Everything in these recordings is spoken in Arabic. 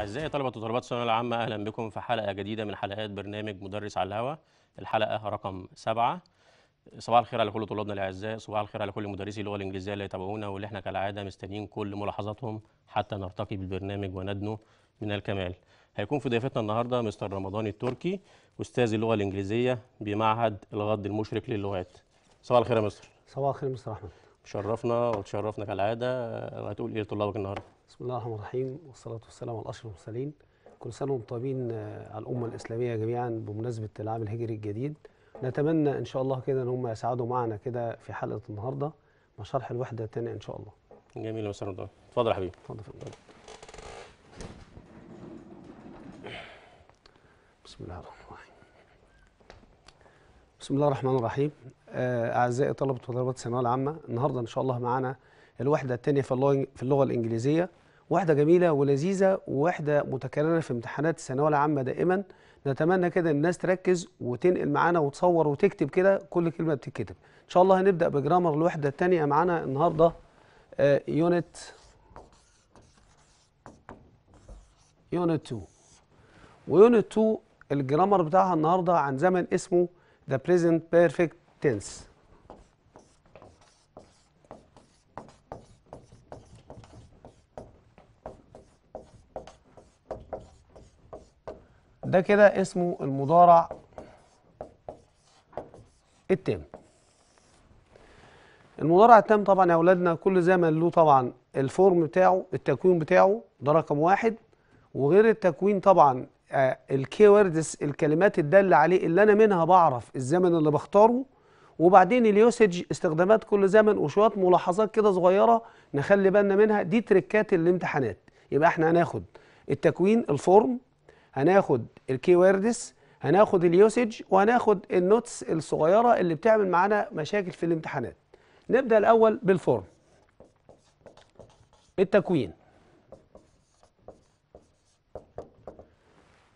أعزائي طلبة وطلبات الثانوية العامة أهلا بكم في حلقة جديدة من حلقات برنامج مدرس على الهواء الحلقة رقم سبعة صباح الخير على كل طلابنا الأعزاء صباح الخير على كل مدرسي اللغة الإنجليزية اللي يتابعونا واللي احنا كالعادة مستنيين كل ملاحظاتهم حتى نرتقي بالبرنامج وندنو من الكمال هيكون في ضيافتنا النهاردة مستر رمضان التركي أستاذ اللغة الإنجليزية بمعهد الغد المشرك للغات صباح الخير يا مستر صباح الخير مستر أحمد شرفنا وتشرفنا كالعادة وهتقول إيه لطلابك النهاردة بسم الله الرحمن الرحيم والصلاة والسلام على أشرف المرسلين كل سنة وانتم طيبين على آه، الأمة الإسلامية جميعا بمناسبة العام الهجري الجديد نتمنى إن شاء الله كده إن هم يسعدوا معنا كده في حلقة النهاردة مع شرح الوحدة الثانية إن شاء الله جميل يا مساء اتفضل يا حبيبي اتفضل فندم بسم الله الرحمن الرحيم بسم الله الرحمن الرحيم آه، أعزائي طلبة وطلبات الثانوية العامة النهاردة إن شاء الله معانا الوحدة الثانية في اللغة الإنجليزية واحدة جميلة ولذيذة وواحدة متكررة في امتحانات الثانوية العامة دائما نتمنى كده الناس تركز وتنقل معانا وتصور وتكتب كده كل كلمة بتتكتب إن شاء الله هنبدأ بجرامر الوحدة الثانية معانا النهاردة آه، يونت يونت 2 ويونت 2 الجرامر بتاعها النهاردة عن زمن اسمه the present perfect tense ده كده اسمه المضارع التام المضارع التام طبعا يا اولادنا كل زمن له طبعا الفورم بتاعه التكوين بتاعه ده رقم واحد وغير التكوين طبعا آه، الكي وردز الكلمات الدالة عليه اللي انا منها بعرف الزمن اللي بختاره وبعدين اليوسج استخدامات كل زمن وشويه ملاحظات كده صغيره نخلي بالنا منها دي تريكات الامتحانات يبقى احنا هناخد التكوين الفورم هناخد الكي ويردس هناخد اليوسج وهناخد النوتس الصغيره اللي بتعمل معانا مشاكل في الامتحانات نبدا الاول بالفورم التكوين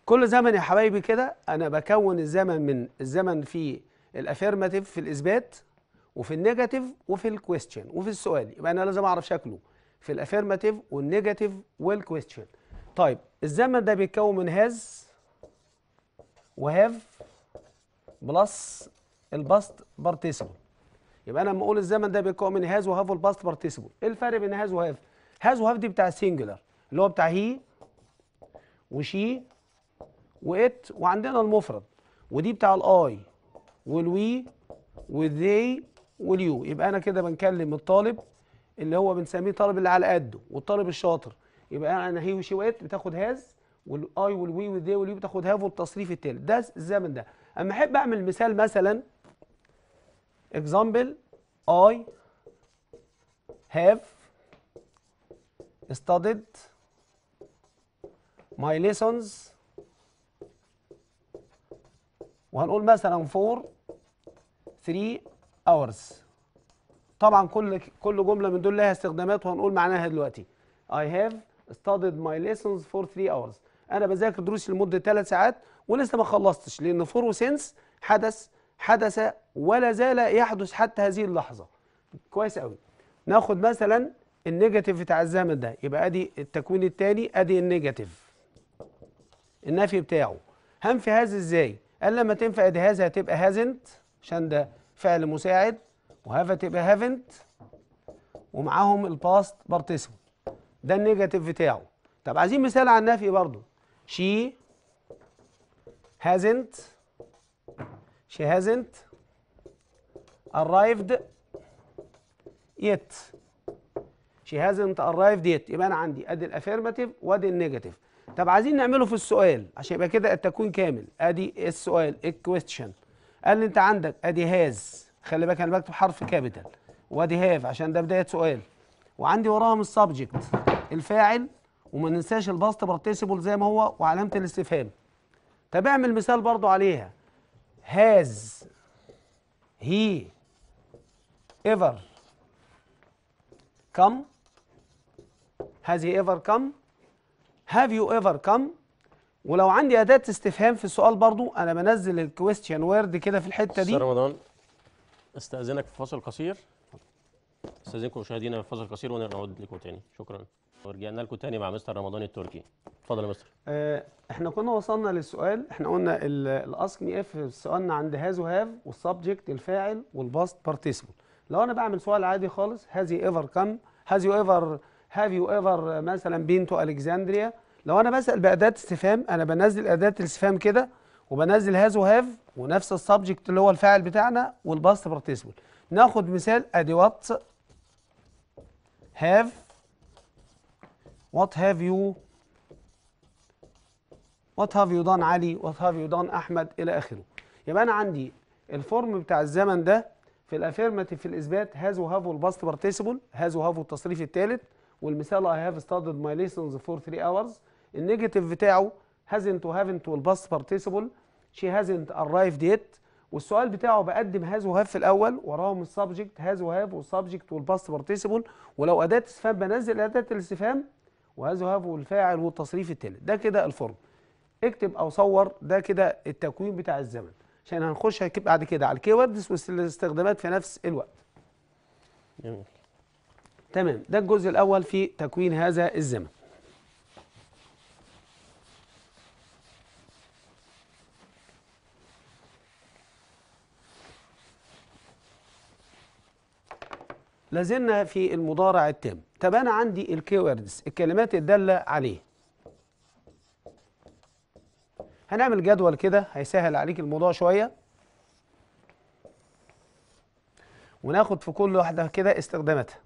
كل زمن يا حبايبي كده انا بكون الزمن من الزمن في الافيرماتيف في الاثبات وفي النيجاتيف وفي الكويستشن وفي السؤال يبقى انا لازم اعرف شكله في الافيرماتيف والنيجاتيف والكويستشن طيب الزمن ده بيتكون من هاز وهاف بلس الباست بارتيسيبل يبقى انا لما اقول الزمن ده بيتكون من هاز وهاف والباست بارتيسيبل ايه الفرق بين هاز وهاف هاز وهاف دي بتاع السنجولار اللي هو بتاع هي وشي وات وعندنا المفرد ودي بتاع الاي والوي والذي واليو يبقى انا كده بنكلم الطالب اللي هو بنسميه طالب اللي على قده والطالب الشاطر يبقى انا هي وشي وات بتاخد هاز والاي والوي والذي واليو بتاخد هاف والتصريف التالت ده الزمن ده اما احب اعمل مثال مثلا اكزامبل اي هاف studied my lessons وهنقول مثلا for 3 hours طبعا كل كل جمله من دول لها استخدامات وهنقول معناها دلوقتي I have studied my lessons for 3 hours انا بذاكر دروسي لمده 3 ساعات ولسه ما خلصتش لان فور سنس حدث حدث ولا زال يحدث حتى هذه اللحظه كويس قوي ناخد مثلا النيجاتيف بتاع الزمن ده يبقى ادي التكوين الثاني ادي النيجاتيف النفي بتاعه هنفي هذا ازاي قال لما تنفع ادي هذا هتبقى هازنت عشان ده فعل مساعد وهاف هتبقى هافنت ومعاهم الباست بارتيسيبل ده النيجاتيف بتاعه طب عايزين مثال على النفي برضو she hasn't she hasn't arrived yet she hasn't arrived yet يبقى انا عندي ادي الافيرماتيف وادي النيجاتيف طب عايزين نعمله في السؤال عشان يبقى كده التكوين كامل ادي السؤال الكويستشن قال لي انت عندك ادي هاز خلي بالك انا بكتب حرف كابيتال وادي هاف عشان ده بدايه سؤال وعندي وراهم السبجكت الفاعل وما ننساش الباست بارتيسيبل زي ما هو وعلامه الاستفهام طب اعمل مثال برضو عليها هاز هي ايفر كم هاز هي ايفر كم هاف يو ايفر كم ولو عندي اداه استفهام في السؤال برضو انا بنزل الكويستشن وورد كده في الحته دي رمضان استاذنك في فصل قصير استاذنكم مشاهدينا في فصل قصير ونعود لكم تاني شكرا ورجعنا لكم تاني مع مستر رمضان التركي اتفضل يا مستر آه، احنا كنا وصلنا للسؤال احنا قلنا الاسك مي اف سؤالنا عند هاز وهاف والسبجكت الفاعل والباست بارتيسيبل لو انا بعمل سؤال عادي خالص هاز يو ايفر كم هاز يو ايفر هاف يو ايفر مثلا بين تو الكساندريا لو انا بسال باداه استفهام انا بنزل اداه الاستفهام كده وبنزل هاز وهاف ونفس السبجكت اللي هو الفاعل بتاعنا والباست بارتيسيبل ناخد مثال ادي وات هاف What have you What have you done علي What have you done أحمد إلى آخره يبقى أنا عندي الفورم بتاع الزمن ده في الافيرماتيف في الاثبات هاز وهاف والباست بارتيسيبل هاز وهاف والتصريف الثالث والمثال اي هاف ستادد ماي ليسنز فور 3 اورز النيجاتيف بتاعه هازنت وهافنت والباست بارتيسيبل شي هازنت ارايفد يت والسؤال بتاعه بقدم هاز وهاف في الاول وراهم السبجكت هاز وهاف والسبجكت والباست بارتيسيبل ولو اداه استفهام بنزل اداه الاستفهام ويذهب الفاعل والتصريف التالت ده كده الفورم اكتب او صور ده كده التكوين بتاع الزمن عشان هنخش بعد كده على الكيوردز والاستخدامات في نفس الوقت جميل تمام ده الجزء الاول في تكوين هذا الزمن لازلنا في المضارع التام طب أنا عندي الكيوردز الكلمات الدالة عليه هنعمل جدول كده هيسهل عليك الموضوع شوية وناخد في كل واحدة كده استخداماتها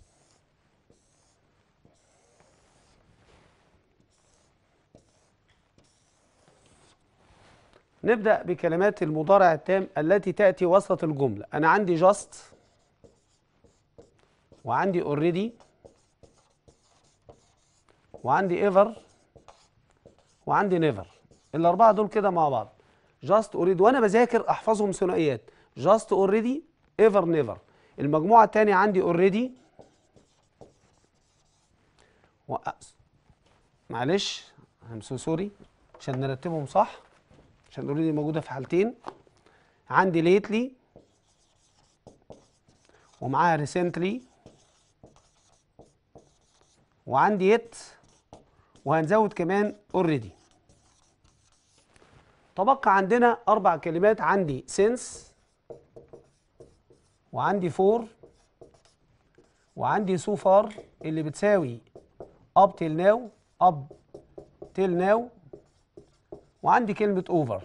نبدأ بكلمات المضارع التام التي تأتي وسط الجملة أنا عندي just وعندي اوريدي وعندي ايفر وعندي نيفر الاربعه دول كده مع بعض جاست اوريدي وانا بذاكر احفظهم ثنائيات جاست اوريدي ايفر نيفر المجموعه الثانيه عندي اوريدي معلش ام سو سوري عشان نرتبهم صح عشان اوريدي موجوده في حالتين عندي ليتلي ومعاها ريسنتلي وعندي يت وهنزود كمان اوريدي تبقى عندنا اربع كلمات عندي سينس وعندي فور وعندي سو فار اللي بتساوي اب تيل ناو اب تيل ناو وعندي كلمه اوفر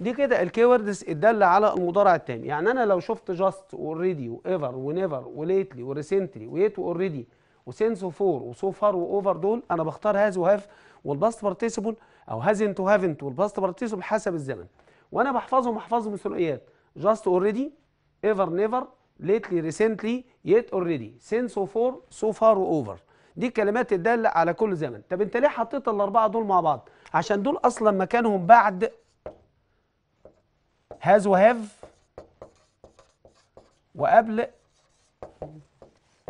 دي كده الكيوردز الداله على المضارع التاني يعني انا لو شفت جاست اوريدي وايفر ونيفر وليتلي وريسنتلي ويت اوريدي وسينسو فور وسو فار واوفر دول انا بختار هاز وهاف والباست بارتيسيبل او هازنت وهافنت والباست بارتيسيبل حسب الزمن وانا بحفظهم احفظهم ثنائيات جاست اوريدي ايفر نيفر ليتلي ريسنتلي يت اوريدي سينس فور سو فار واوفر دي كلمات الدالة على كل زمن طب انت ليه حطيت الاربعه دول مع بعض عشان دول اصلا مكانهم بعد هاز وهاف وقبل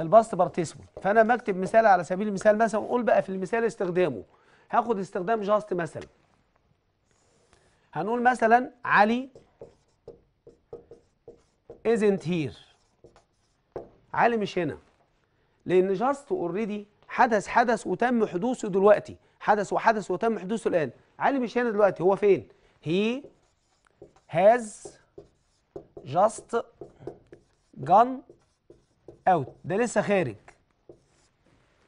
الباست بارتيسيبل فانا بكتب مثال على سبيل المثال مثلا واقول بقى في المثال استخدامه هاخد استخدام جاست مثلا هنقول مثلا علي isn't here علي مش هنا لان جاست اوريدي حدث حدث وتم حدوثه دلوقتي حدث وحدث وتم حدوثه الان علي مش هنا دلوقتي هو فين هي has just gone اوت ده لسه خارج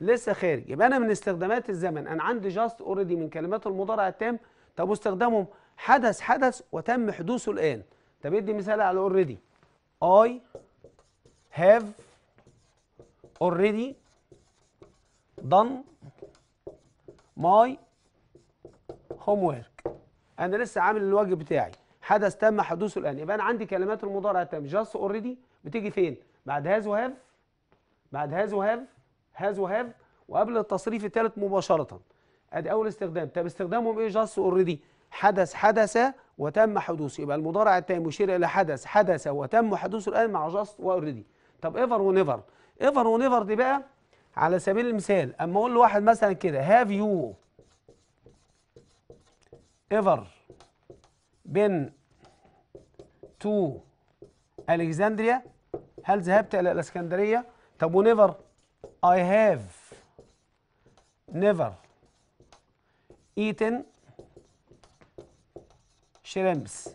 لسه خارج يبقى انا من استخدامات الزمن انا عندي جاست اوريدي من كلمات المضارع التام طب واستخدامهم حدث حدث وتم حدوثه الان طب ادي مثال على اوريدي اي هاف اوريدي دن ماي هوم ورك انا لسه عامل الواجب بتاعي حدث تم حدوثه الان يبقى انا عندي كلمات المضارع التام جاست اوريدي بتيجي فين بعد هاز وهاف بعد هاز وهاف هاز وهاف وقبل التصريف الثالث مباشره ادي اول استخدام طب استخدامهم ايه جاست اوريدي حدث حدث وتم حدوثه يبقى المضارع التام يشير الى حدث حدث وتم حدوثه الان مع جاست اوريدي طب ايفر ونيفر ايفر ونيفر دي بقى على سبيل المثال اما اقول لواحد مثلا كده هاف يو ايفر بين تو الكسندريا هل ذهبت الى الاسكندريه طب ونيفر I have never eaten شريمبس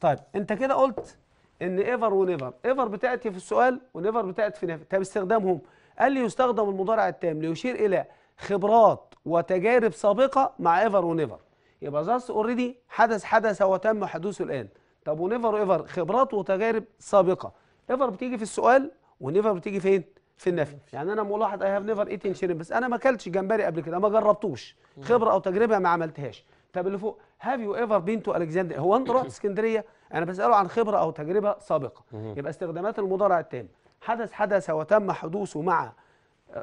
طيب انت كده قلت ان ايفر ونيفر ايفر بتاعتي في السؤال ونيفر بتاعت في نيفر طب استخدامهم قال لي يستخدم المضارع التام ليشير الى خبرات وتجارب سابقه مع ايفر ونيفر يبقى ذاس اوريدي حدث حدث وتم حدوثه الان طب ونيفر وايفر خبرات وتجارب سابقه ايفر بتيجي في السؤال ونيفر بتيجي فين في النفي يعني انا ملاحظ اي هاف نيفر ايتن شريمب بس انا ما اكلتش جمبري قبل كده ما جربتوش خبره او تجربه ما عملتهاش طب اللي فوق هاف يو ايفر بين تو الكسندريا هو انت رحت اسكندريه انا بساله عن خبره او تجربه سابقه يبقى استخدامات المضارع التام حدث حدث وتم حدوثه مع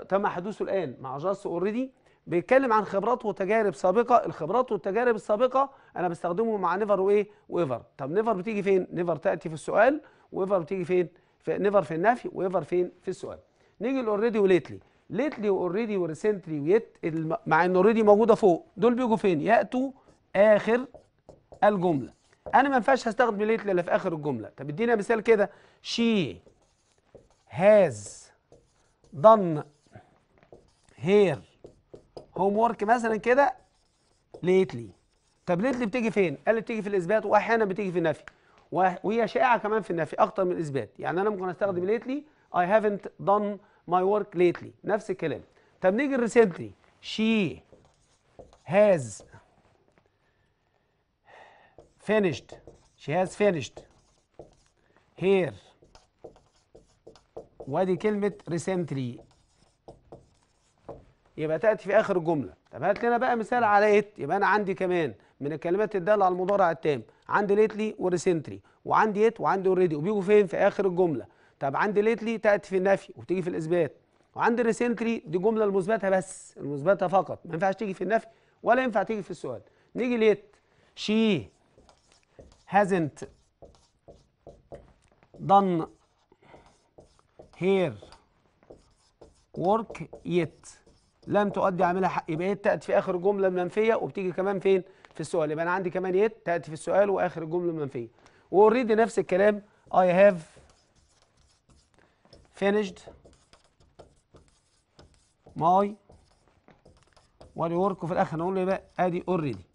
تم حدوثه الان مع جاس اوريدي بيتكلم عن خبرات وتجارب سابقه الخبرات والتجارب السابقه انا بستخدمه مع نيفر وايه وايفر طب نيفر بتيجي فين نيفر تاتي في السؤال وايفر بتيجي فين في نيفر في النفي ويفر فين في السؤال نيجي الاوريدي وليتلي ليتلي اوريدي وريسنتلي ويت مع ان اوريدي موجوده فوق دول بيجوا فين ياتوا اخر الجمله انا ما ينفعش هستخدم ليتلي الا في اخر الجمله طب ادينا مثال كده شي هاز done هير هوم ورك مثلا كده ليتلي طب ليتلي بتيجي فين؟ قال بتيجي في الاثبات واحيانا بتيجي في النفي وهي شائعه كمان في النفي اكتر من الاثبات يعني انا ممكن استخدم ليتلي اي هافنت دون ماي ورك ليتلي نفس الكلام طب نيجي ريسنتلي شي هاز finished she has finished هير وادي كلمة recently يبقى تأتي في آخر الجملة طب هات لنا بقى مثال على ات يبقى أنا عندي كمان من الكلمات الدالة على المضارع التام عندي ليتلي وريسنتلي وعندي يت وعندي اوريدي وبيجوا فين في اخر الجمله طب عندي ليتلي تاتي في النفي وبتيجي في الاثبات وعندي ريسنتلي دي جمله المثبته بس المثبته فقط ما ينفعش تيجي في النفي ولا ينفع تيجي في السؤال نيجي ليت شي هازنت done هير work yet لم تؤدي عاملها حق يبقى هي تاتي في اخر جمله منفيه وبتيجي كمان فين في السؤال يبقى انا عندي كمان يت تاتي في السؤال واخر الجمله المنفيه واوريدي نفس الكلام اي هاف فينيشد ماي my ورك وفي الاخر نقول له بقى ادي اوريدي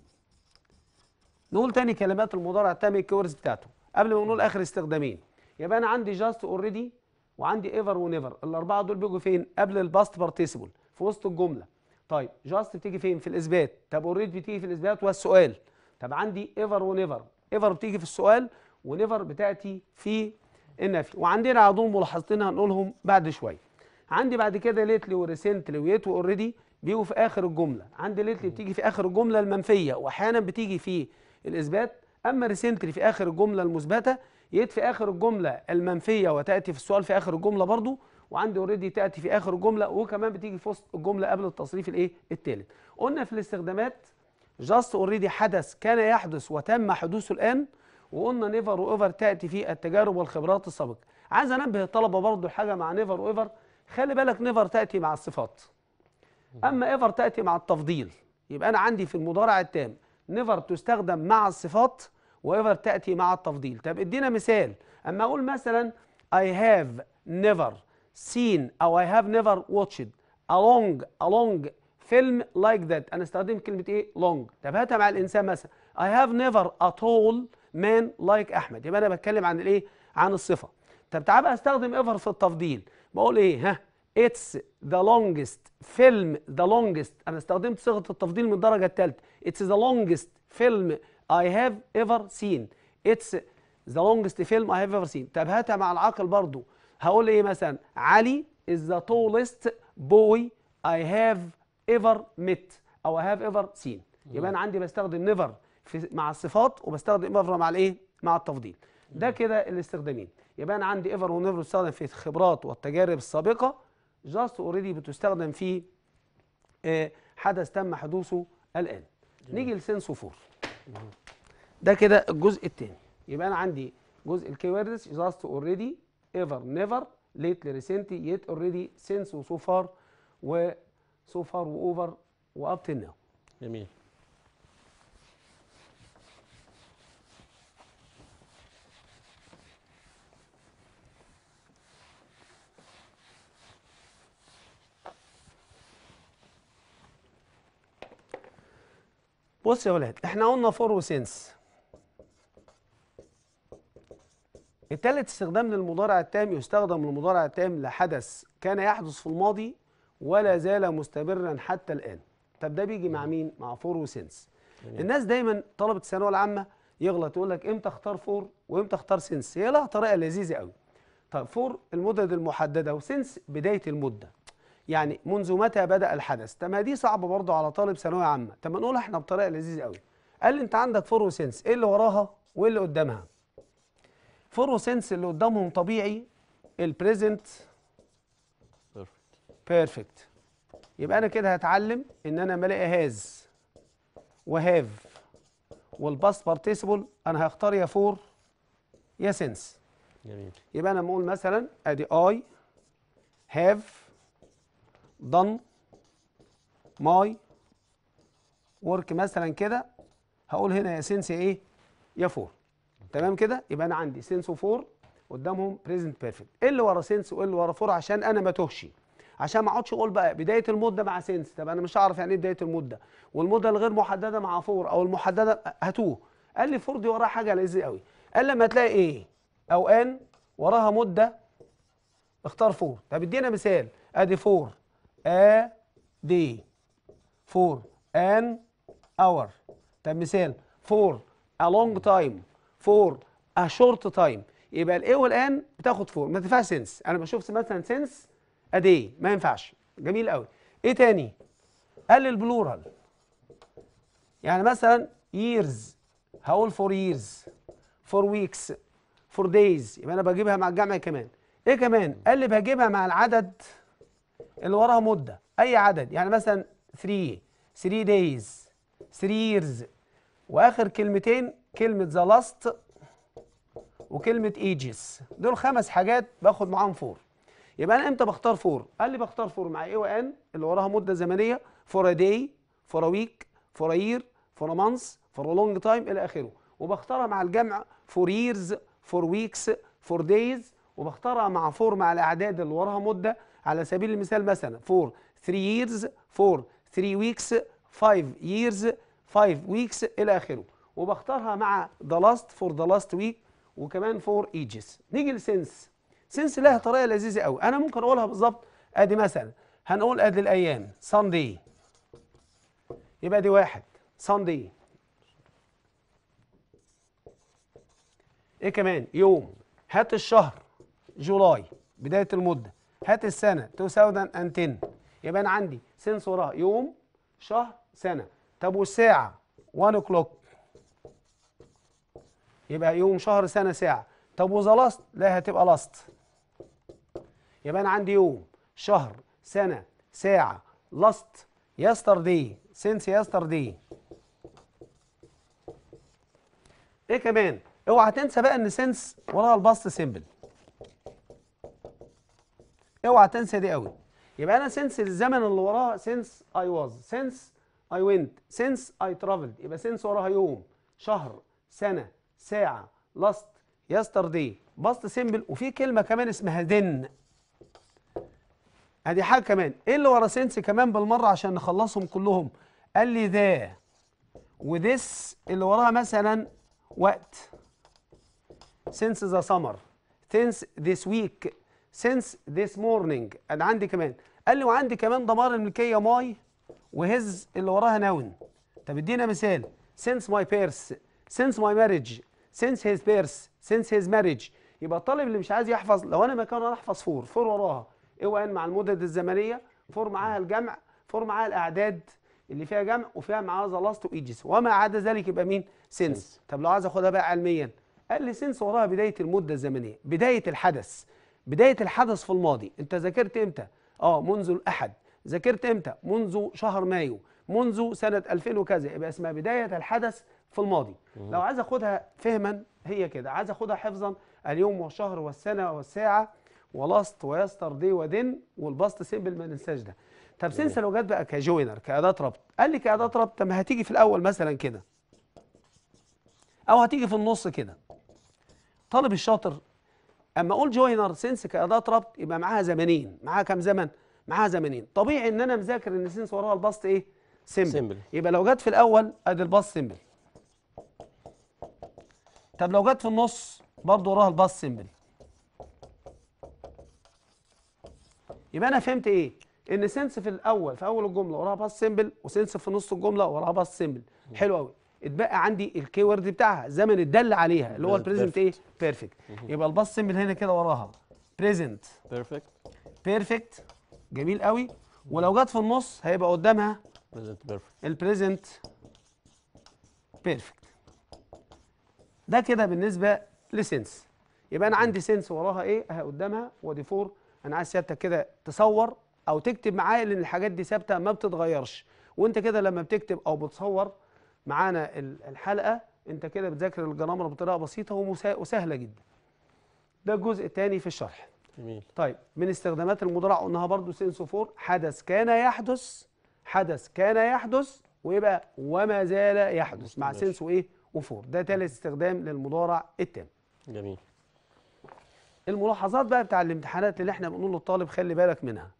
نقول تاني كلمات المضارع تاني الكورس بتاعته قبل ما نقول اخر استخدامين يبقى انا عندي جاست اوريدي وعندي ايفر ونيفر الاربعه دول بيجوا فين قبل الباست بارتيسيبل في وسط الجمله طيب جاست بتيجي فين في الاثبات طب اوريدي بتيجي في الاثبات والسؤال طب عندي ايفر ونيفر ايفر بتيجي في السؤال ونيفر بتاتي في النفي وعندنا على ملاحظتين هنقولهم بعد شويه عندي بعد كده ليتلي وريسنتلي ويت واوريدي بيجوا في اخر الجمله عندي ليتلي بتيجي في اخر الجمله المنفيه واحيانا بتيجي في الاثبات اما ريسنتلي في اخر الجمله المثبته يت في اخر الجمله المنفيه وتاتي في السؤال في اخر الجمله برضو وعندي اوريدي تاتي في اخر الجمله وكمان بتيجي في وسط الجمله قبل التصريف الايه الثالث قلنا في الاستخدامات جاست اوريدي حدث كان يحدث وتم حدوثه الان وقلنا نيفر وايفر تاتي في التجارب والخبرات السابقه عايز انبه الطلبه برضو حاجه مع نيفر وايفر خلي بالك نيفر تاتي مع الصفات اما ايفر تاتي مع التفضيل يبقى انا عندي في المضارع التام نيفر تستخدم مع الصفات وايفر تاتي مع التفضيل طب ادينا مثال اما اقول مثلا اي هاف نيفر seen أو I have never watched a long a long film like that أنا استخدم كلمة إيه long تبهتها مع الإنسان مثلا I have never a tall man like أحمد يبقى أنا بتكلم عن الإيه عن الصفة طب تعال بقى استخدم ever في التفضيل بقول إيه ها It's the longest film the longest أنا استخدمت صيغة التفضيل من الدرجة الثالثة It's the longest film I have ever seen It's the longest film I have ever seen تبهتها مع العقل برضو هقول ايه مثلا علي is the tallest boy I have ever met او I have ever seen يبقى انا عندي بستخدم نيفر مع الصفات وبستخدم ايفر مع الايه مع التفضيل ده كده الاستخدامين يبقى انا عندي ايفر ونيفر بتستخدم في الخبرات والتجارب السابقه جاست اوريدي بتستخدم في آه، حدث تم حدوثه الان جميل. نيجي لسنس وفور ده كده الجزء الثاني يبقى انا عندي جزء الكي وردس جاست اوريدي ايفر نيفر ليتلي ريسنتي يت اوريدي سينس وسو فار وسو فار واوفر واب تو ناو جميل بص يا ولاد احنا قلنا فور وسنس التالت استخدام للمضارع التام يستخدم المضارع التام لحدث كان يحدث في الماضي ولا زال مستمرا حتى الآن طب ده بيجي مع مين؟ مع فور وسنس الناس دايما طلبة الثانوية العامة يغلط يقول لك امتى اختار فور وامتى اختار سنس هي لها طريقة لذيذة قوي طب فور المدد المحددة وسنس بداية المدة يعني منذ متى بدأ الحدث طب ما دي صعبة برضه على طالب ثانوية عامة طب ما نقولها احنا بطريقة لذيذة قوي قال لي انت عندك فور وسنس ايه اللي وراها وايه اللي قدامها سنس اللي قدامهم طبيعي البريزنت بيرفكت يبقى انا كده هتعلم ان انا لما الاقي هاز وهاف والباست بارتيسيبل انا هختار يا فور يا سنس جميل يبقى انا لما اقول مثلا ادي اي هاف done ماي ورك مثلا كده هقول هنا يا سنس ايه يا فور تمام كده يبقى انا عندي سنس وفور قدامهم بريزنت بيرفكت ايه اللي ورا سنس وايه اللي ورا فور عشان انا ما توهش عشان ما اقعدش اقول بقى بدايه المده مع سنس طب انا مش هعرف يعني ايه بدايه المده والمده الغير محدده مع فور او المحدده هتوه قال لي فور دي وراها حاجه لذيذه قوي قال لما تلاقي ايه او ان وراها مده اختار فور طب ادينا مثال ادي فور ا دي فور ان اور طب مثال فور ا لونج تايم فور ا شورت تايم يبقى الايه والان بتاخد فور ما تنفعش سنس انا بشوف مثلا سنس ادي ما ينفعش جميل قوي ايه تاني قال البلورال يعني مثلا years هقول فور ييرز فور ويكس فور دايز يبقى انا بجيبها مع الجمع كمان ايه كمان قال لي بجيبها مع العدد اللي وراها مده اي عدد يعني مثلا 3 3 دايز 3 ييرز واخر كلمتين كلمة ذا لاست وكلمة ايجيس دول خمس حاجات باخد معاهم فور يبقى انا امتى بختار فور؟ قال لي بختار فور مع اي وان اللي وراها مدة زمنية فور ا داي فور ا ويك فور ا يير فور ا مانث فور ا لونج تايم الى اخره وبختارها مع الجمع فور ييرز فور ويكس فور دايز وبختارها مع فور مع الاعداد اللي وراها مده على سبيل المثال مثلا فور 3 ييرز فور 3 ويكس 5 ييرز 5 ويكس الى اخره وبختارها مع ذا لاست فور ذا لاست ويك وكمان فور ايجز نيجي لسنس سنس لها طريقه لذيذه قوي انا ممكن اقولها بالظبط ادي مثلا هنقول ادي الايام ساندي يبقى دي واحد ساندي ايه كمان يوم هات الشهر جولاي بدايه المده هات السنه 2010 يبقى انا عندي سنس وراها يوم شهر سنه طب والساعه 1 اوكلوك يبقى يوم شهر سنة ساعة طب وذا لا هتبقى لاست يبقى أنا عندي يوم شهر سنة ساعة لاست دي سينس دي ايه كمان اوعى تنسى بقى ان سينس وراها الباست سيمبل اوعى تنسى دي قوي يبقى انا سينس الزمن اللي وراها سينس اي واز سينس اي وينت سينس اي ترافلد يبقى سينس وراها يوم شهر سنه ساعة لاست يسترداي باست سيمبل وفي كلمة كمان اسمها ذن ادي حاجة كمان ايه اللي ورا سينس كمان بالمرة عشان نخلصهم كلهم قال لي ذا وذس اللي وراها مثلا وقت سينس ذا سمر سينس ذس ويك سينس ذس مورنينج انا عندي كمان قال لي وعندي كمان ضمار الملكيه ماي وهز اللي وراها نون طب ادينا مثال سينس ماي بيرس سينس ماي ماريج since his birth since his marriage يبقى الطالب اللي مش عايز يحفظ لو انا مكانه انا احفظ فور فور وراها اوعى مع المدد الزمنيه فور معاها الجمع فور معاها الاعداد اللي فيها جمع وفيها معاها ذا لاست ايجز وما عدا ذلك يبقى مين سنس طب لو عايز اخدها بقى علميا قال لي سنس وراها بدايه المده الزمنيه بدايه الحدث بدايه الحدث في الماضي انت ذاكرت امتى اه منذ الاحد ذاكرت امتى منذ شهر مايو منذ سنه 2000 وكذا يبقى اسمها بدايه الحدث في الماضي مم. لو عايز اخدها فهما هي كده عايز اخدها حفظا اليوم والشهر والسنه والساعه ولست دي ودن والبسط سيمبل ما ننساش ده طب سنس لو جت بقى كجوينر كاداه ربط قال لي كاداه ربط طب ما هتيجي في الاول مثلا كده او هتيجي في النص كده طالب الشاطر اما اقول جوينر سنس كاداه ربط يبقى معاها زمانين معاها كام زمن معاها زمانين طبيعي ان انا مذاكر ان سنس وراها البسط ايه سيمبل, سيمبل. يبقى لو جت في الاول ادي البسط سيمبل طب لو جت في النص برضه وراها الباص سيمبل يبقى انا فهمت ايه ان سنس في الاول في اول الجمله وراها باص سيمبل وسنس في نص الجمله وراها باص سيمبل حلو قوي اتبقى عندي الكي وورد بتاعها زمن الدل عليها اللي هو البريزنت ايه بيرفكت يبقى الباص سيمبل هنا كده وراها بريزنت بيرفكت بيرفكت جميل قوي ولو جت في النص هيبقى قدامها البريزنت بيرفكت ده كده بالنسبة لسنس يبقى أنا عندي سنس وراها إيه أهي قدامها ودي فور أنا عايز سيادتك كده تصور أو تكتب معايا لأن الحاجات دي ثابتة ما بتتغيرش وأنت كده لما بتكتب أو بتصور معانا الحلقة أنت كده بتذاكر الجرامر بطريقة بسيطة وسهلة جدا ده الجزء الثاني في الشرح جميل طيب من استخدامات المضارع قلناها برضو سنس فور حدث كان يحدث حدث كان يحدث ويبقى وما زال يحدث مع سنس وايه وفور ده ثالث استخدام للمضارع التام جميل الملاحظات بقى بتاع الامتحانات اللي احنا بنقول للطالب خلي بالك منها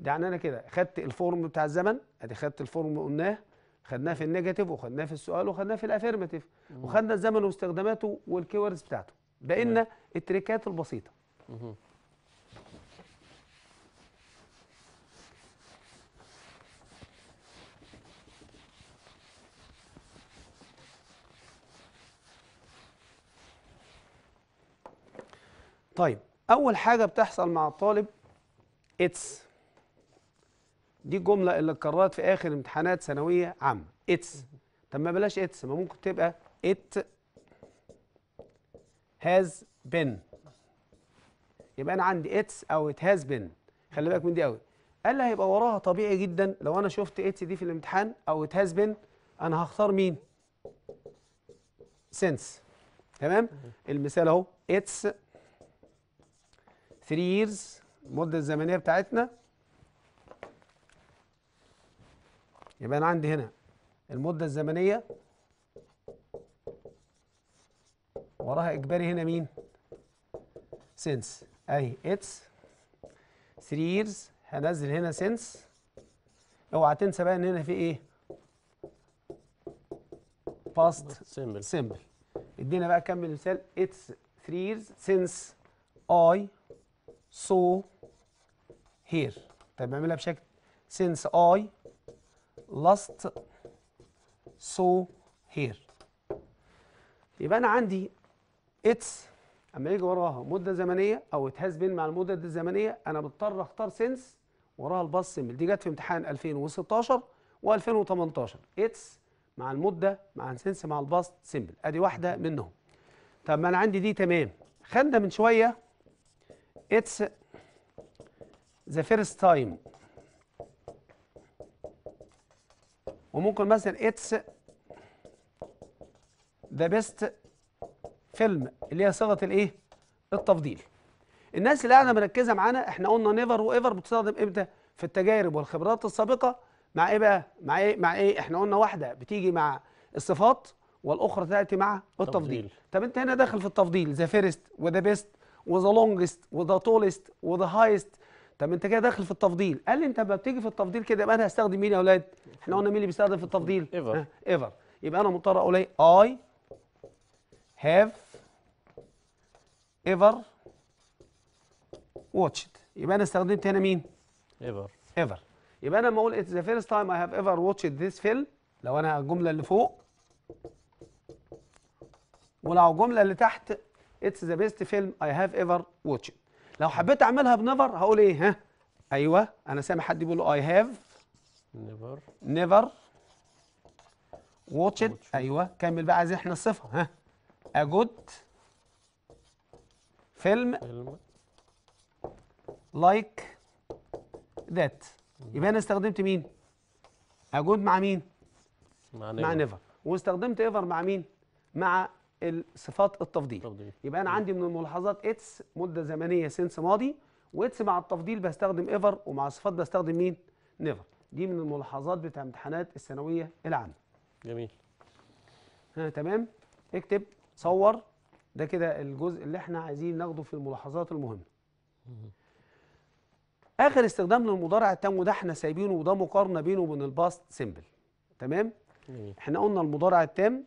يعني انا كده خدت الفورم بتاع الزمن ادي خدت الفورم قلناه خدناه في النيجاتيف وخدناه في السؤال وخدناه في الافيرماتيف وخدنا الزمن واستخداماته والكيوردز بتاعته بقينا التريكات البسيطه مم. طيب اول حاجه بتحصل مع الطالب اتس دي الجمله اللي اتكررت في اخر امتحانات ثانويه عامه اتس طب ما بلاش اتس ما ممكن تبقى ات هاز بين يبقى انا عندي اتس او ات هاز بين خلي بالك من دي قوي قال لي هيبقى وراها طبيعي جدا لو انا شفت اتس دي في الامتحان او ات هاز بين انا هختار مين سينس تمام المثال اهو اتس 3 years المده الزمنيه بتاعتنا يبقى انا عندي هنا المده الزمنيه وراها اجباري هنا مين سنس اي اتس 3 years هنزل هنا سنس اوعى تنسى بقى ان هنا في ايه باست سيمبل سيمبل ادينا بقى كمل مثال اتس 3 years since I so here طيب نعملها بشكل since I lost so here يبقى أنا عندي it's أما يجي وراها مدة زمنية أو it has been مع المدة الزمنية أنا بضطر أختار since وراها الباست سيمبل دي جت في امتحان 2016 و2018 it's مع المدة مع since مع الباست سيمبل أدي واحدة منهم طب ما أنا عندي دي تمام خدنا من شوية it's the first time وممكن مثلا it's the best فيلم اللي هي صيغه الايه التفضيل الناس اللي قاعده مركزه معانا احنا قلنا نيفر وايفر بتستخدم امتى في التجارب والخبرات السابقه مع ايه بقى مع ايه مع ايه احنا قلنا واحده بتيجي مع الصفات والاخرى تاتي مع التفضيل طب انت هنا داخل في التفضيل ذا فيرست وذا بيست وذا لونجست وذا تولست وذا هايست طب انت كده داخل في التفضيل قال لي انت لما بتيجي في التفضيل كده يبقى انا هستخدم مين يا اولاد احنا قلنا مين اللي بيستخدم في التفضيل ايفر ايفر يبقى انا مضطر اقول اي هاف ايفر واتشد يبقى انا استخدمت هنا مين ايفر ايفر يبقى انا لما اقول اتس ذا فيرست تايم اي هاف ايفر واتشد ذيس فيلم لو انا الجمله اللي فوق ولو الجمله اللي تحت اتس ذا بيست فيلم اي هاف ايفر واتشد لو حبيت اعملها بنيفر هقول ايه ها ايوه انا سامع حد بيقول اي هاف نيفر نيفر واتشد ايوه كمل بقى عايزين احنا الصفه ها ا جود فيلم لايك ذات يبقى انا استخدمت مين ا جود مع مين مع نيفر, مع نيفر. واستخدمت ايفر مع مين مع الصفات التفضيل طبعاً. يبقى انا عندي من الملاحظات اتس مده زمنيه سنس ماضي واتس مع التفضيل بستخدم ايفر ومع الصفات بستخدم مين نيفر دي من الملاحظات بتاع امتحانات الثانويه العامه جميل ها تمام اكتب صور ده كده الجزء اللي احنا عايزين ناخده في الملاحظات المهمه اخر استخدام للمضارع التام وده احنا سايبينه وده مقارنه بينه وبين الباست سيمبل تمام جميل. احنا قلنا المضارع التام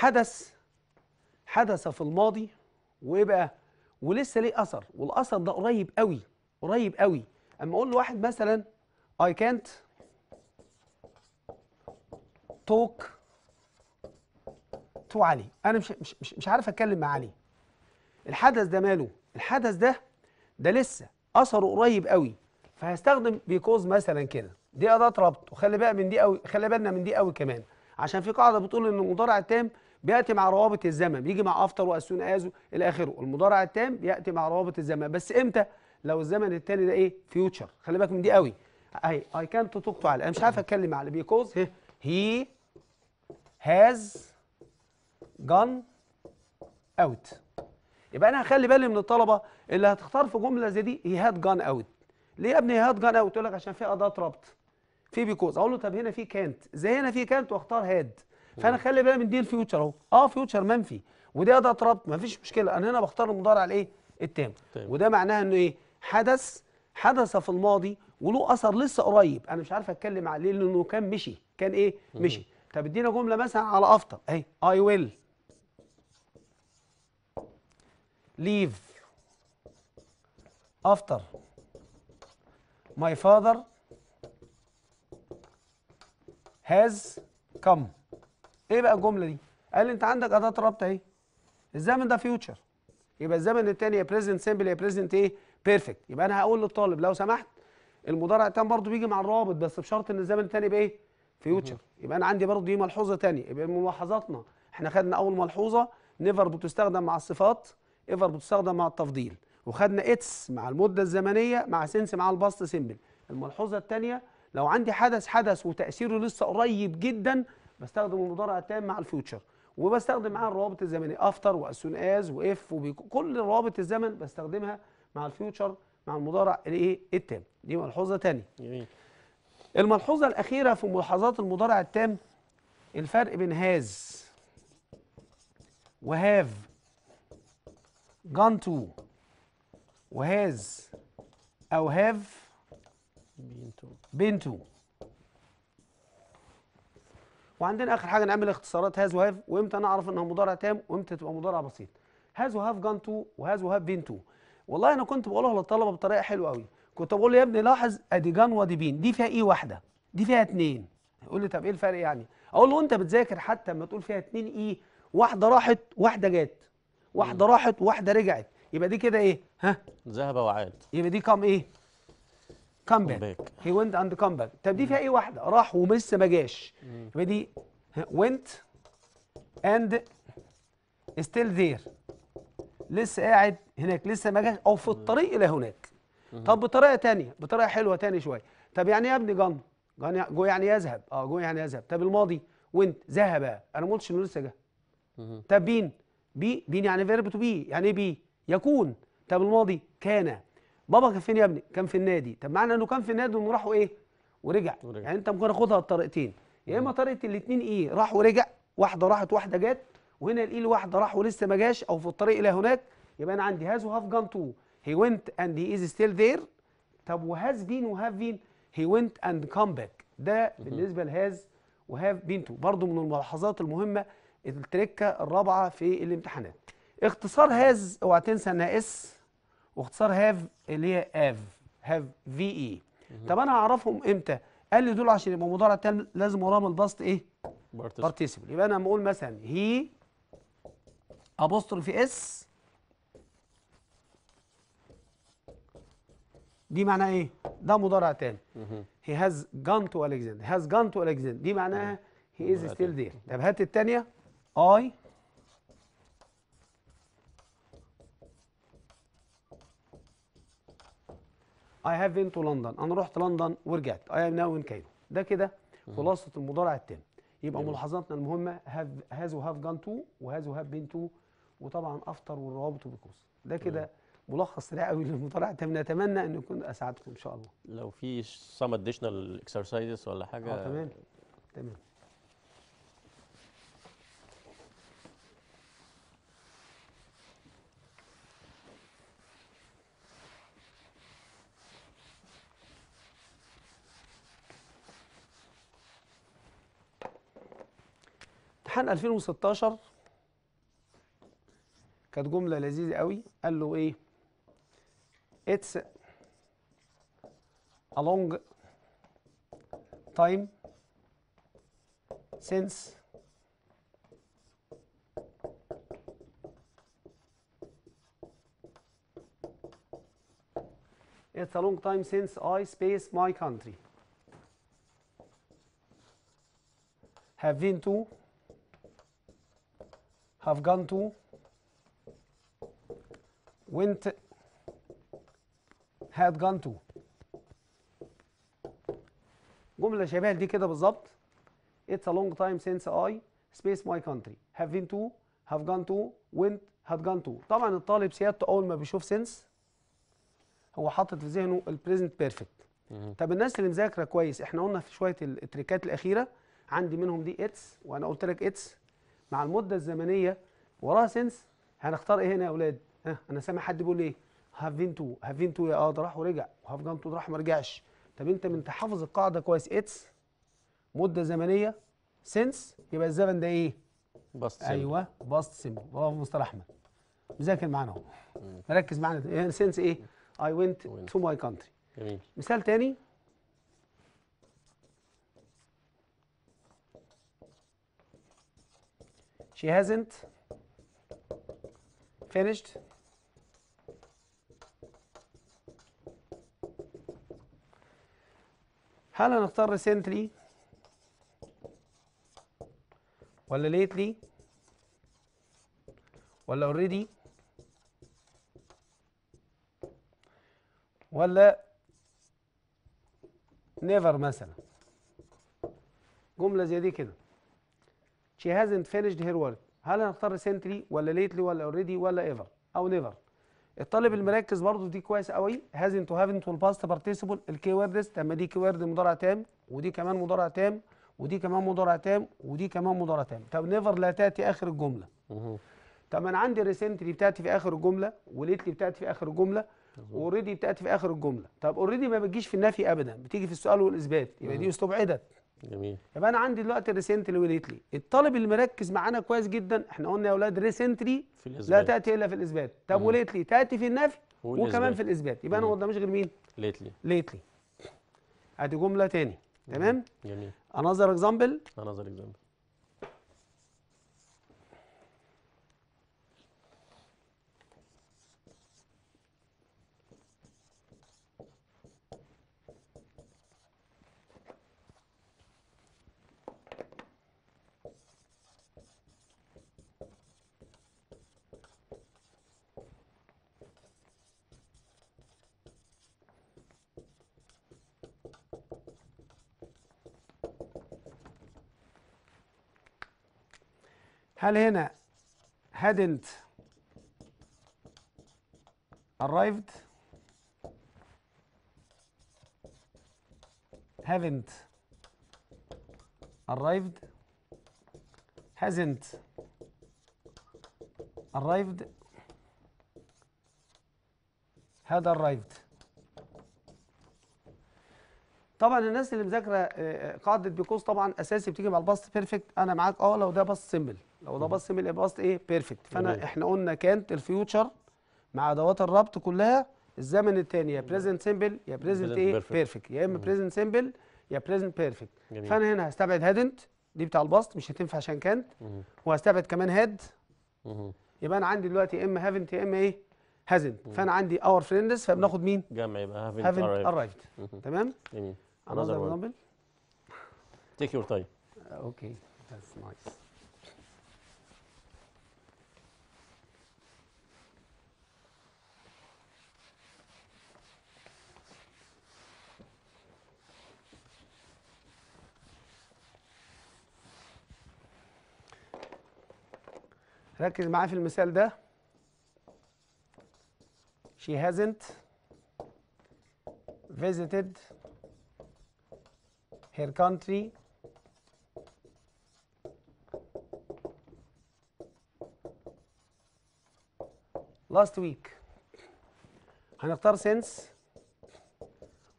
حدث حدث في الماضي وايه بقى ولسه ليه اثر والاثر ده قريب قوي قريب قوي اما اقول لواحد مثلا اي كانت توك تو علي انا مش مش مش, مش عارف اتكلم مع علي الحدث ده ماله الحدث ده ده لسه اثره قريب قوي فهستخدم بيكوز مثلا كده دي اداه ربط وخلي بقى من دي قوي خلي بالنا من دي قوي كمان عشان في قاعده بتقول ان المضارع التام بياتي مع روابط الزمن بيجي مع افتر واسون ازو الى اخره المضارع التام بياتي مع روابط الزمن بس امتى لو الزمن التاني ده ايه فيوتشر خلي بالك من دي قوي اهي اي كانت توك تو على انا مش عارف اتكلم على بيكوز هي هاز جون اوت يبقى انا هخلي بالي من الطلبه اللي هتختار في جمله زي دي هي هاد جون اوت ليه يا ابني هي هاد جان اوت يقول لك عشان في اداه ربط في بيكوز اقول له طب هنا في كانت زي هنا في كانت واختار هاد فانا خلي بالي من دي الفيوتشر اهو اه فيوتشر منفي وده ده ترابط مفيش مشكله انا هنا بختار المضارع الايه التام طيب. وده معناها انه ايه حدث حدث في الماضي وله اثر لسه قريب انا مش عارف اتكلم عليه لانه كان مشي كان ايه مشي طب ادينا جمله مثلا على افطر اهي اي ويل ليف افتر ماي فادر هاز come ايه بقى الجمله دي قال لي انت عندك اداه رابطه اهي الزمن ده فيوتشر يبقى الزمن الثاني يا بريزنت سيمبل يا بريزنت ايه بيرفكت يبقى انا هقول للطالب لو سمحت المضارع التام برضو بيجي مع الرابط بس بشرط ان الزمن الثاني بايه فيوتشر يبقى انا عندي برضو دي ملحوظه ثانيه يبقى من ملاحظاتنا احنا خدنا اول ملحوظه نيفر بتستخدم مع الصفات ايفر بتستخدم مع التفضيل وخدنا اتس مع المده الزمنيه مع سنس مع الباست سيمبل الملحوظه الثانيه لو عندي حدث حدث وتاثيره لسه قريب جدا بستخدم المضارع التام مع الفيوتشر وبستخدم معاها الروابط الزمني افتر واسون از واف وكل روابط الزمن بستخدمها مع الفيوتشر مع المضارع الايه التام دي ملحوظه ثانيه جميل الملحوظه الاخيره في ملاحظات المضارع التام الفرق بين هاز وهاف جان تو وهاز او هاف بين تو وعندنا اخر حاجه نعمل اختصارات هاز وهاف وامتى نعرف انها مضارع تام وامتى تبقى مضارع بسيط هاز وهاف جان تو وهاز وهاف بين تو والله انا كنت بقولها للطلبه بطريقه حلوه قوي كنت بقول له يا ابني لاحظ ادي جان ودي بين دي فيها ايه واحده دي فيها اتنين يقول لي طب ايه الفرق يعني اقول له انت بتذاكر حتى لما تقول فيها اتنين ايه واحده راحت واحده جت واحده راحت واحده رجعت يبقى دي كده ايه ها ذهب وعاد يبقى دي كام ايه كامباك هي وينت اند كامباك طب دي فيها ايه واحده راح ولسه ما جاش يبقى دي وينت اند ستيل ذير لسه قاعد هناك لسه ما جاش او في الطريق الى هناك طب بطريقه ثانيه بطريقه حلوه ثانيه شويه طب يعني ايه يا ابني جن جن جو يعني يذهب اه جو يعني يذهب طب الماضي وينت ذهب انا ما قلتش انه لسه جه طب بين بي بين يعني فيرب تو بي يعني ايه بي يكون طب الماضي كان بابا كان فين يا ابني كان في النادي طب معنى انه كان في النادي انه راح وايه ورجع. ورجع يعني انت ممكن تاخدها الطريقتين يا اما طريقه الاثنين ايه راح ورجع واحده راحت واحده جت وهنا الايه واحده راح ولسه ما جاش او في الطريق الى هناك يبقى انا عندي هاز وهاف جان تو هي ونت اند هي از ستيل ذير طب وهاز بين وهاف بين هي ونت اند كام باك ده بالنسبه لهاز وهاف بين تو برضه من الملاحظات المهمه التركه الرابعه في الامتحانات اختصار هاز اوعى تنسى انها اس واختصار هاف اللي هي اف هاف في اي طب انا هعرفهم امتى قال لي دول عشان يبقى مضارع تام لازم وراهم البسط ايه بارتيسيبل يبقى انا لما اقول مثلا هي ابوستروفي اس دي معناها ايه ده مضارع تاني هي هاز جان تو الكسندر هاز جان تو الكسندر دي معناها هي از ستيل دير طب هات الثانيه اي I have been to London أنا رحت لندن ورجعت I am now in Cairo ده كده خلاصة المضارع التام يبقى ملاحظاتنا المهمة have has have gone to وhas have been to وطبعا أفطر والروابط بكوز ده كده ملخص سريع قوي للمضارع التام نتمنى أن يكون أسعدكم إن شاء الله لو في some additional exercises ولا حاجة اه تمام تمام امتحان 2016 كانت جملة لذيذة قوي قال له ايه it's a long time since It's a long time since I space my country. Have been to have gone to went had gone to جملة شبه دي كده بالظبط It's a long time since I space my country have been to have gone to went had gone to طبعا الطالب سيادته أول ما بيشوف since هو حاطط في ذهنه البريزنت بيرفكت طب الناس اللي مذاكره كويس احنا قلنا في شويه التريكات الاخيره عندي منهم دي اتس وانا قلت لك اتس مع المده الزمنيه وراها سنس هنختار ايه هنا يا اولاد ها انا سامع حد بيقول ايه هافين تو هافين تو يا اه ده راح ورجع وهاف جان تو راح ما رجعش طب انت من حافظ القاعده كويس اتس مده زمنيه سنس يبقى الزمن ده ايه باست ايوه باست سيمبل برافو مستر احمد مذاكر معانا اهو ركز معانا يعني سنس ايه اي ونت تو ماي كانتري جميل مثال تاني she hasn't finished هل هنختار recently ولا lately ولا already ولا never مثلا جملة زي دي كده she hasn't finished her work هل هنختار recently ولا lately ولا already ولا ever او never الطالب المركز برضه دي كويس قوي hasn't haven't والباست بارتيسيبل الكي ويردز طب ما دي كي ورد مضارع تام ودي كمان مضارع تام ودي كمان مضارع تام ودي كمان مضارع تام طب نيفر لا تاتي اخر الجمله طب انا عندي ريسنتلي بتاتي في اخر الجمله وليتلي بتاتي في اخر الجمله اوريدي بتاتي في اخر الجمله طب اوريدي ما بتجيش في النفي ابدا بتيجي في السؤال والاثبات يبقى دي استبعدت جميل يبقى انا عندي دلوقتي ريسنتلي وليتلي الطالب اللي مركز معانا كويس جدا احنا قلنا يا اولاد ريسنتلي لا تاتي الا في الاثبات طب وليتلي تاتي في النفي وكمان في الاثبات يبقى انا ما قداميش غير مين ليتلي ليتلي ادي جمله تاني تمام جميل انذر اكزامبل انذر اكزامبل هل هنا hadn't arrived haven't arrived hasn't arrived had arrived طبعا الناس اللي مذاكره آه، آه، قاعده بيكوز طبعا اساسي بتيجي مع الباست بيرفكت انا معاك اه لو ده باست سيمبل لو ده بص من يبقى ايه بيرفكت فانا مم. احنا قلنا كانت الفيوتشر مع ادوات الربط كلها الزمن الثاني يا بريزنت سيمبل يا بريزنت ايه بيرفكت يا اما بريزنت سيمبل يا بريزنت بيرفكت فانا هنا هستبعد هادنت دي بتاع البسط مش هتنفع عشان كانت وهستبعد كمان هاد يبقى انا عندي دلوقتي يا اما هافنت يا اما ايه هازنت فانا عندي اور فريندز فبناخد مين جمع يبقى هافنت ارايفد تمام جميل انا example تيك يور تايم اوكي ذاتس نايس ركز معايا في المثال ده she hasn't visited her country last week هنختار since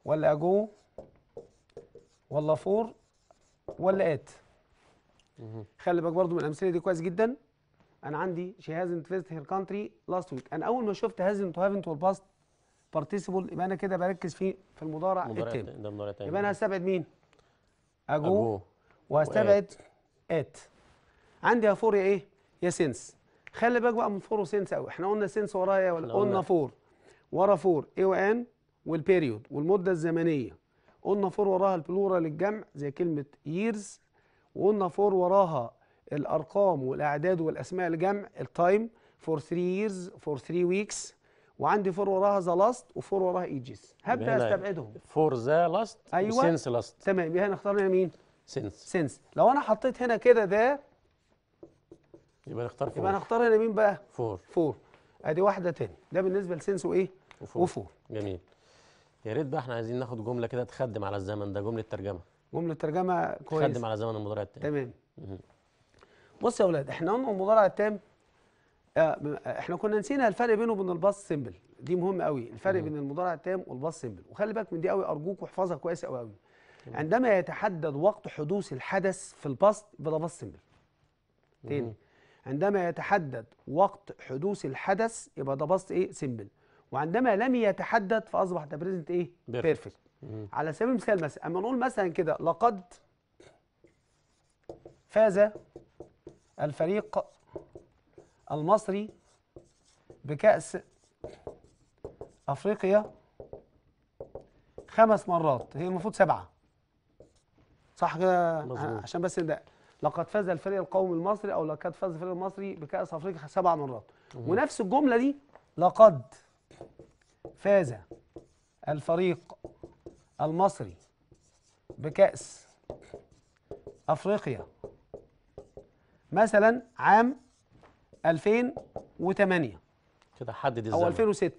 ولا ago ولا for ولا at خلي بالك برضه من الامثله دي كويس جدا انا عندي she hasn't visited her country last week انا اول ما شفت hasn't وhaven't والباست بارتيسيبل يبقى انا كده بركز في في المضارع التام يبقى انا هستبعد مين اجو وهستبعد ات عندي يا فور يا ايه يا سينس خلي بالك بقى من فور وسينس قوي احنا قلنا سينس وراها يا ولا قلنا فور ورا فور اي وان والبيريود والمده الزمنيه قلنا فور وراها البلورال الجمع زي كلمه ييرز وقلنا فور وراها الارقام والاعداد والاسماء الجمع التايم فور 3 ييرز فور 3 ويكس وعندي فور وراها ذا لاست وفور وراها ايجز هبدا استبعدهم فور ذا لاست وسنس لاست تمام يبقى هنا اخترنا مين؟ سنس سنس لو انا حطيت هنا كده ده يبقى نختار فور يبقى نختار هنا مين بقى؟ فور فور ادي واحده تاني ده بالنسبه لسنس وايه؟ وفور, وفور. جميل يا ريت بقى احنا عايزين ناخد جمله كده تخدم على الزمن ده جمله ترجمه جمله ترجمه كويس تخدم على زمن المضارع التاني تمام بص يا اولاد احنا قلنا المضارع التام آه، احنا كنا نسينا الفرق بينه وبين الباص سيمبل دي مهم قوي الفرق بين المضارع التام والباص سيمبل وخلي بالك من دي قوي ارجوك واحفظها كويس قوي قوي عندما يتحدد وقت حدوث الحدث في الباست يبقى ده باست سيمبل تاني عندما يتحدد وقت حدوث الحدث يبقى ده باص ايه سيمبل وعندما لم يتحدد فاصبح ده بريزنت ايه بيرفكت على سبيل المثال مثلا اما نقول مثلا كده لقد فاز الفريق المصري بكأس أفريقيا خمس مرات هي المفروض سبعة صح كده عشان بس ده لقد فاز الفريق القومي المصري أو لقد فاز الفريق المصري بكأس أفريقيا سبع مرات مم. ونفس الجملة دي لقد فاز الفريق المصري بكأس أفريقيا مثلا عام 2008 كده حدد الزمن او 2006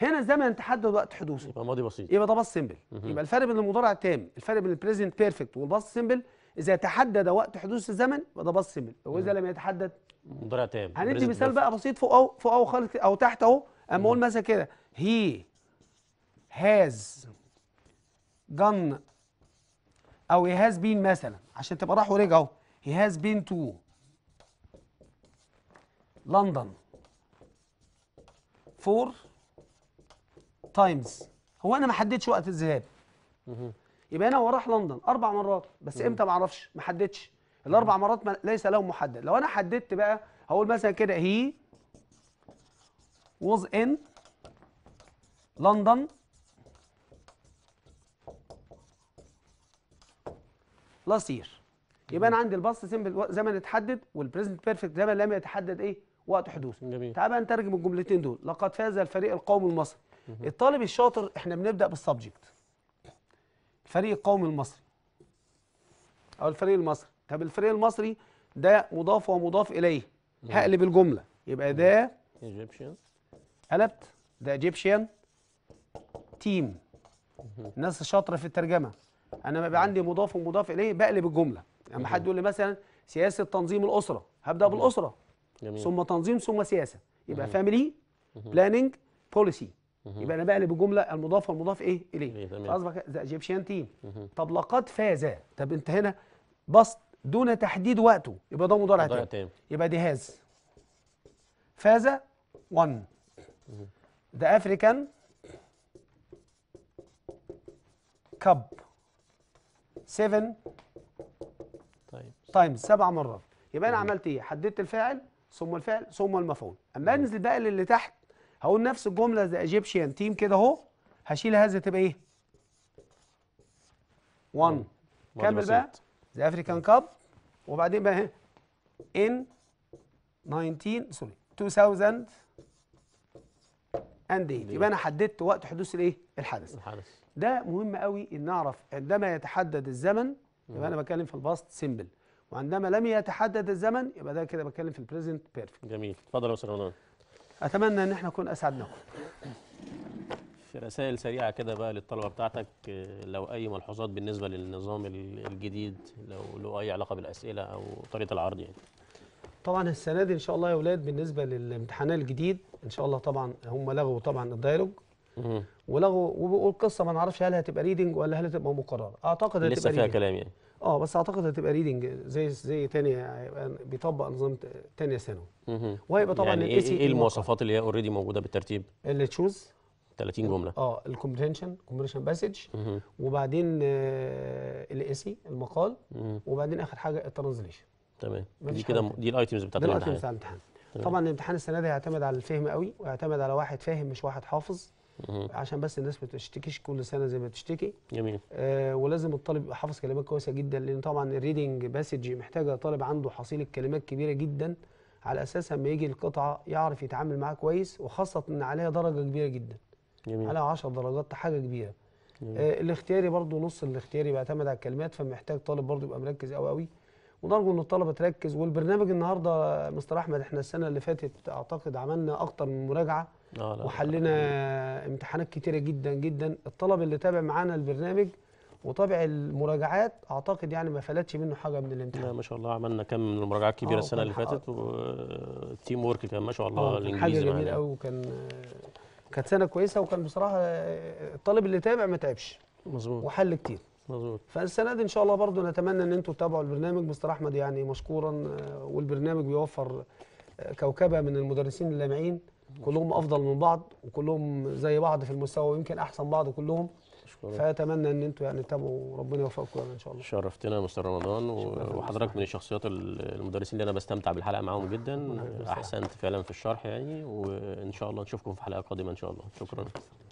هنا الزمن تحدد وقت حدوثه يبقى ماضي بسيط يبقى ده باص سيمبل يبقى الفرق بين المضارع التام الفرق بين البريزنت بيرفكت والباص سيمبل اذا تحدد وقت حدوث الزمن يبقى ده باص سيمبل واذا لم يتحدد مضارع تام هندي مثال بقى بسيط فوق اهو فوق اهو خالص او تحت اهو اما اقول مثلا كده هي هاز جن او هي هاز بين مثلا عشان تبقى راح ورجع اهو هي هاز بين تو لندن فور تايمز هو انا ما حددتش وقت الذهاب يبقى انا هو راح لندن اربع مرات بس امتى ما اعرفش ما حددتش الاربع مرات ليس لهم محدد لو انا حددت بقى هقول مثلا كده هي was in لندن last يبقى انا عندي الباست سيمبل زمن اتحدد والبريزنت بيرفكت زمن لم يتحدد ايه وقت حدوث جميل تعال بقى نترجم الجملتين دول لقد فاز الفريق القومي المصري الطالب الشاطر احنا بنبدا بالسبجكت الفريق القومي المصري او الفريق المصري طب الفريق المصري ده مضاف ومضاف اليه هقلب الجمله يبقى ده ايجيبشن قلبت ده ايجيبشن تيم الناس الشاطره في الترجمه انا بقى عندي مضاف ومضاف اليه بقلب الجمله لما يعني حد يقول لي مثلا سياسه تنظيم الاسره هبدا بالاسره جميل. ثم تنظيم ثم سياسه يبقى فاميلي بلاننج بوليسي يبقى انا بقلب الجمله المضاف والمضاف ايه اليه فاصبح إيه، ذا ايجيبشن تيم طب لقد فاز طب انت هنا بسط دون تحديد وقته يبقى ده مضارع تام يبقى دي هاز فاز 1 ذا افريكان كاب 7 تايمز سبع مرات يبقى انا عملت ايه حددت الفاعل ثم الفعل ثم المفعول اما انزل بقى للي تحت هقول نفس الجمله زي ايجيبشن تيم كده اهو هشيل هذا تبقى ايه 1 كمل بقى ذا افريكان كاب وبعدين بقى ايه ان 19 سوري 2000 اند يبقى انا حددت وقت حدوث الايه الحدث الحدث ده مهم قوي ان نعرف عندما يتحدد الزمن يبقى انا بتكلم في البسط سيمبل وعندما لم يتحدد الزمن يبقى ده كده بتكلم في البريزنت بيرفكت جميل اتفضل يا استاذ رمضان اتمنى ان احنا نكون اسعدناكم في رسائل سريعه كده بقى للطلبه بتاعتك آه، لو اي ملحوظات بالنسبه للنظام الجديد لو له اي علاقه بالاسئله او طريقه العرض يعني طبعا السنه دي ان شاء الله يا اولاد بالنسبه للامتحانات الجديد ان شاء الله طبعا هم لغوا طبعا الدايلوج ولغوا والقصه ما نعرفش هل هتبقى ريدنج ولا هل هتبقى مقرره اعتقد هتبقى لسه فيها كلام يعني اه بس اعتقد هتبقى ريدنج زي زي تاني هيبقى بيطبق نظام تانية ثانوي وهيبقى طبعا يعني ايه, إيه المواصفات اللي هي اوريدي موجوده بالترتيب؟ اللي تشوز 30 جمله اه الكومبريشن كومبريشن باسج وبعدين آه سي المقال مه. وبعدين اخر حاجه الترانزليشن تمام دي كده دي الايتمز بتاعت الامتحان الامتحان طبعا الامتحان السنه دي هيعتمد على الفهم قوي ويعتمد على واحد فاهم مش واحد حافظ عشان بس الناس ما تشتكيش كل سنه زي ما تشتكي جميل آه ولازم الطالب يبقى حافظ كلمات كويسه جدا لان طبعا الريدنج باسج محتاجه طالب عنده حصيله كلمات كبيره جدا على اساس اما يجي القطعه يعرف يتعامل معاها كويس وخاصه ان عليها درجه كبيره جدا جميل عليها 10 درجات حاجه كبيره آه الاختياري برضو نص الاختياري بيعتمد على الكلمات فمحتاج طالب برضو يبقى مركز قوي قوي ونرجو ان الطلبه تركز والبرنامج النهارده مستر احمد احنا السنه اللي فاتت اعتقد عملنا اكتر من مراجعه اه وحلنا امتحانات كتيره جدا جدا الطلب اللي تابع معانا البرنامج وطبع المراجعات اعتقد يعني ما فلتش منه حاجه من الامتحان ما شاء الله عملنا كم من المراجعات كبيره اه، السنه اللي فاتت والتيم ورك كان ما شاء الله اه، الانجليزي حاجه جميله قوي وكان كانت سنه كويسه وكان بصراحه الطالب اللي تابع ما تعبش مظبوط وحل كتير مظبوط فالسنه دي ان شاء الله برضو نتمنى ان انتم تتابعوا البرنامج مستر احمد يعني مشكورا والبرنامج بيوفر كوكبه من المدرسين اللامعين كلهم افضل من بعض وكلهم زي بعض في المستوى ويمكن احسن بعض كلهم فاتمنى ان انتم يعني تتابعوا ربنا يوفقكم ان شاء الله شرفتنا يا مستر رمضان وحضرتك من الشخصيات المدرسين اللي انا بستمتع بالحلقه معاهم جدا احسنت فعلا في الشرح يعني وان شاء الله نشوفكم في حلقه قادمه ان شاء الله شكرا